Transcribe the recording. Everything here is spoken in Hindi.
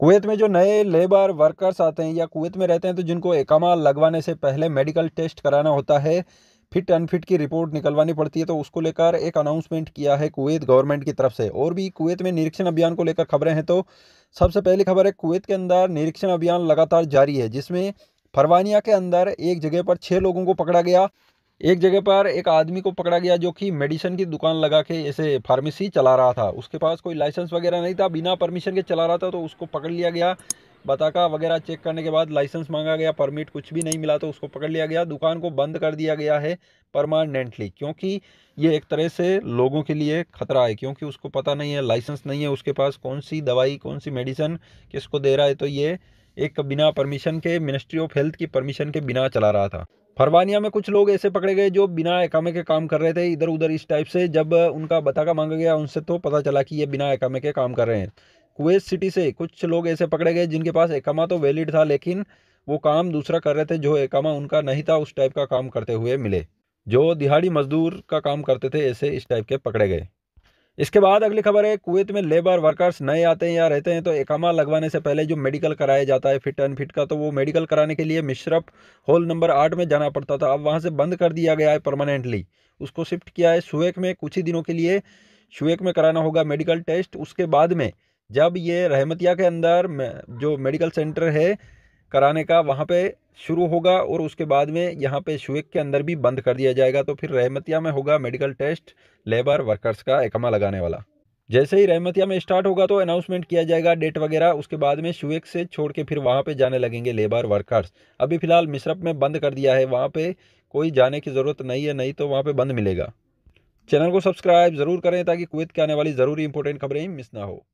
कुवैत में जो नए लेबर वर्कर्स आते हैं या कुवैत में रहते हैं तो जिनको एकामा लगवाने से पहले मेडिकल टेस्ट कराना होता है फिट अनफिट की रिपोर्ट निकलवानी पड़ती है तो उसको लेकर एक अनाउंसमेंट किया है कुवैत गवर्नमेंट की तरफ से और भी कुवैत में निरीक्षण अभियान को लेकर खबरें हैं तो सबसे पहली खबर है कुवैत के अंदर निरीक्षण अभियान लगातार जारी है जिसमें फरवानिया के अंदर एक जगह पर छः लोगों को पकड़ा गया एक जगह पर एक आदमी को पकड़ा गया जो कि मेडिसिन की दुकान लगा के ऐसे फार्मेसी चला रहा था उसके पास कोई लाइसेंस वगैरह नहीं था बिना परमिशन के चला रहा था तो उसको पकड़ लिया गया बताका वगैरह चेक करने के बाद लाइसेंस मांगा गया परमिट कुछ भी नहीं मिला तो उसको पकड़ लिया गया दुकान को बंद कर दिया गया है परमानेंटली क्योंकि ये एक तरह से लोगों के लिए खतरा है क्योंकि उसको पता नहीं है लाइसेंस नहीं है उसके पास कौन सी दवाई कौन सी मेडिसन किसको दे रहा है तो ये एक बिना परमिशन के मिनिस्ट्री ऑफ हेल्थ की परमिशन के बिना चला रहा था फरवानिया में कुछ लोग ऐसे पकड़े गए जो बिना एकामे के काम कर रहे थे इधर उधर इस टाइप से जब उनका बताका मांगा गया उनसे तो पता चला कि ये बिना एकामे के काम कर रहे हैं कुवैत सिटी से कुछ लोग ऐसे पकड़े गए जिनके पास एकामा तो वैलिड था लेकिन वो काम दूसरा कर रहे थे जो एकामा उनका नहीं था उस टाइप का काम करते हुए मिले जो दिहाड़ी मजदूर का काम करते थे ऐसे इस टाइप के पकड़े गए इसके बाद अगली खबर है कुवैत में लेबर वर्कर्स नए आते हैं या रहते हैं तो एकामा लगवाने से पहले जो मेडिकल कराया जाता है फिट एंड फिट का तो वो मेडिकल कराने के लिए मिश्रप हॉल नंबर आठ में जाना पड़ता था अब वहाँ से बंद कर दिया गया है परमानेंटली उसको शिफ्ट किया है सुवेक में कुछ ही दिनों के लिए शुएक में कराना होगा मेडिकल टेस्ट उसके बाद में जब ये रहमतिया के अंदर जो मेडिकल सेंटर है कराने का वहाँ पर शुरू होगा और उसके बाद में यहाँ पे शुएक के अंदर भी बंद कर दिया जाएगा तो फिर रहमतिया में होगा मेडिकल टेस्ट लेबर वर्कर्स का एकमा लगाने वाला जैसे ही रहमतिया में स्टार्ट होगा तो अनाउंसमेंट किया जाएगा डेट वगैरह उसके बाद में शुएक से छोड़ के फिर वहाँ पे जाने लगेंगे लेबर वर्कर्स अभी फिलहाल मिश्रप में बंद कर दिया है वहाँ पर कोई जाने की ज़रूरत नहीं है नहीं तो वहाँ पर बंद मिलेगा चैनल को सब्सक्राइब ज़रूर करें ताकि कुवैत के आने वाली ज़रूरी इंपॉर्टेंट खबरें मिस ना हो